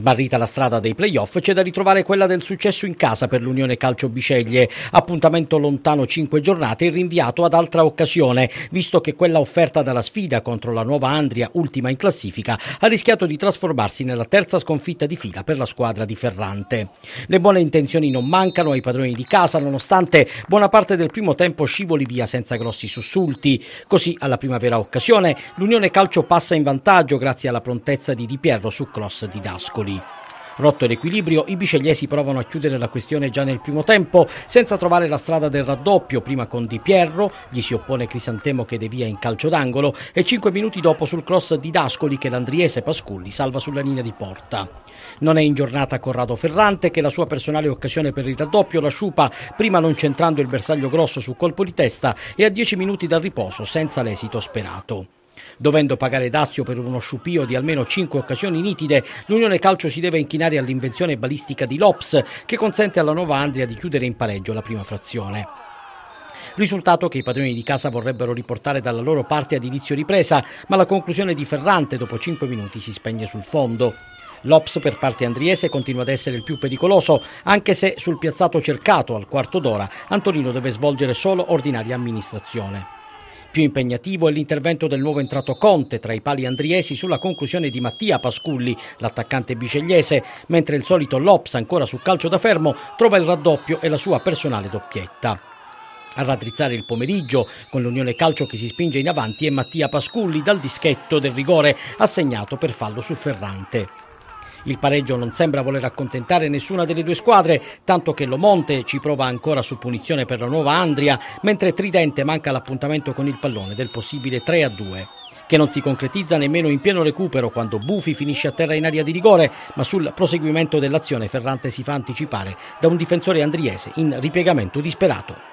Sbarrita la strada dei playoff, c'è da ritrovare quella del successo in casa per l'Unione Calcio Biceglie, appuntamento lontano 5 giornate e rinviato ad altra occasione, visto che quella offerta dalla sfida contro la Nuova Andria, ultima in classifica, ha rischiato di trasformarsi nella terza sconfitta di fila per la squadra di Ferrante. Le buone intenzioni non mancano ai padroni di casa, nonostante buona parte del primo tempo scivoli via senza grossi sussulti. Così, alla primavera occasione, l'Unione Calcio passa in vantaggio grazie alla prontezza di Di Pierro su cross di Dascoli gol. Rotto l'equilibrio, i bicegliesi provano a chiudere la questione già nel primo tempo, senza trovare la strada del raddoppio, prima con Di Pierro, gli si oppone Crisantemo che devia in calcio d'angolo e cinque minuti dopo sul cross di Dascoli che l'andriese Pasculli salva sulla linea di porta. Non è in giornata Corrado Ferrante che la sua personale occasione per il raddoppio la sciupa, prima non centrando il bersaglio grosso su colpo di testa e a dieci minuti dal riposo senza l'esito sperato. Dovendo pagare Dazio per uno sciupio di almeno 5 occasioni nitide, l'Unione Calcio si deve inchinare all'invenzione balistica di Lops che consente alla Nuova Andria di chiudere in pareggio la prima frazione. Risultato che i padroni di casa vorrebbero riportare dalla loro parte ad inizio ripresa, ma la conclusione di Ferrante dopo 5 minuti si spegne sul fondo. L'Ops per parte andriese continua ad essere il più pericoloso, anche se sul piazzato cercato al quarto d'ora Antonino deve svolgere solo ordinaria amministrazione. Più impegnativo è l'intervento del nuovo entrato Conte tra i pali andriesi sulla conclusione di Mattia Pasculli, l'attaccante bicegliese, mentre il solito Lops, ancora su calcio da fermo, trova il raddoppio e la sua personale doppietta. A raddrizzare il pomeriggio, con l'Unione Calcio che si spinge in avanti, è Mattia Pasculli dal dischetto del rigore assegnato per fallo su Ferrante. Il pareggio non sembra voler accontentare nessuna delle due squadre, tanto che Lomonte ci prova ancora su punizione per la nuova Andria, mentre Tridente manca l'appuntamento con il pallone del possibile 3-2 che non si concretizza nemmeno in pieno recupero quando Bufi finisce a terra in area di rigore, ma sul proseguimento dell'azione Ferrante si fa anticipare da un difensore andriese in ripiegamento disperato.